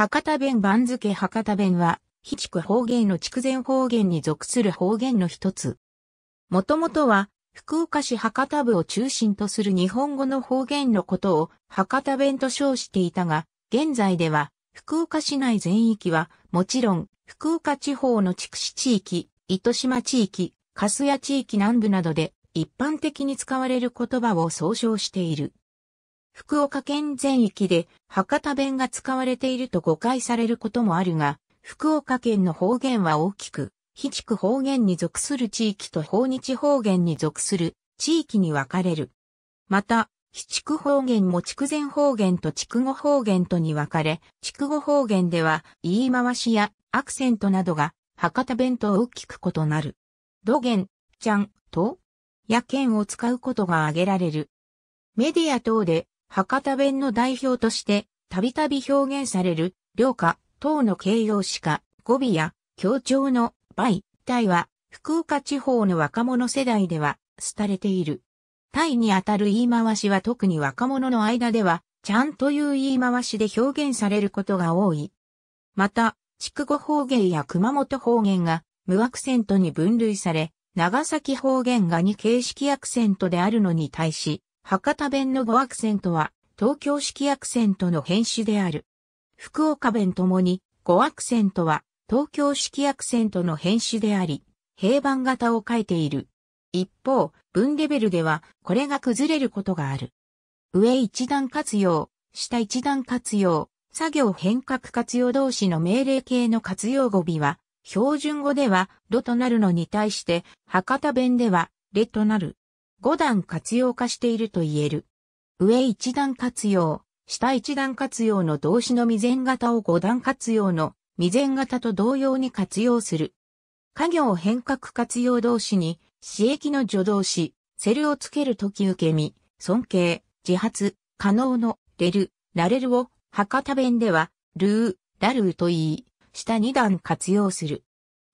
博多弁番付博多弁は、非築方言の筑前方言に属する方言の一つ。もともとは、福岡市博多部を中心とする日本語の方言のことを博多弁と称していたが、現在では、福岡市内全域は、もちろん、福岡地方の筑紫地域、糸島地域、粕谷地域南部などで、一般的に使われる言葉を総称している。福岡県全域で博多弁が使われていると誤解されることもあるが、福岡県の方言は大きく、非地区方言に属する地域と法日方言に属する地域に分かれる。また、非地区方言も区前方言と区後方言とに分かれ、区後方言では言い回しやアクセントなどが博多弁と大きく異なる。土言、ちゃん、と、や県を使うことが挙げられる。メディア等で博多弁の代表として、たびたび表現される、両下、等の形容詞化、語尾や、強調の、倍、体は、福岡地方の若者世代では、廃れている。体にあたる言い回しは特に若者の間では、ちゃんという言い回しで表現されることが多い。また、筑後方言や熊本方言が無アクセントに分類され、長崎方言が2形式アクセントであるのに対し、博多弁の語アクセントは、東京式アクセントの編種である。福岡弁ともに、語アクセントは、東京式アクセントの編種であり、平板型を書いている。一方、文レベルでは、これが崩れることがある。上一段活用、下一段活用、作業変革活用同士の命令形の活用語尾は、標準語では、ドとなるのに対して、博多弁では、レとなる。5段活用化していると言える。上1段活用、下1段活用の動詞の未然型を5段活用の未然型と同様に活用する。家業変革活用動詞に、私益の助動詞、セルをつけるとき受け身、尊敬、自発、可能の、レル、なれるを、博多弁では、ルー、ラルーと言い、下2段活用する。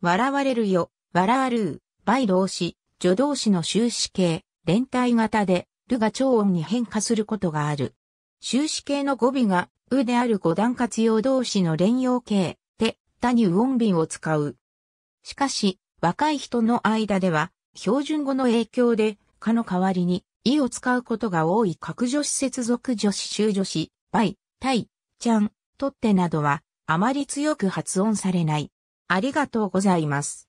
笑われるよ、笑わるー、バイ動詞、助動詞の終止形、連帯型で、るが超音に変化することがある。終止形の語尾が、うである五段活用動詞の連用形、で、他にウ音便を使う。しかし、若い人の間では、標準語の影響で、かの代わりに、いを使うことが多い各助詞接続助詞修助詞、ばい、たい、ちゃん、とってなどは、あまり強く発音されない。ありがとうございます。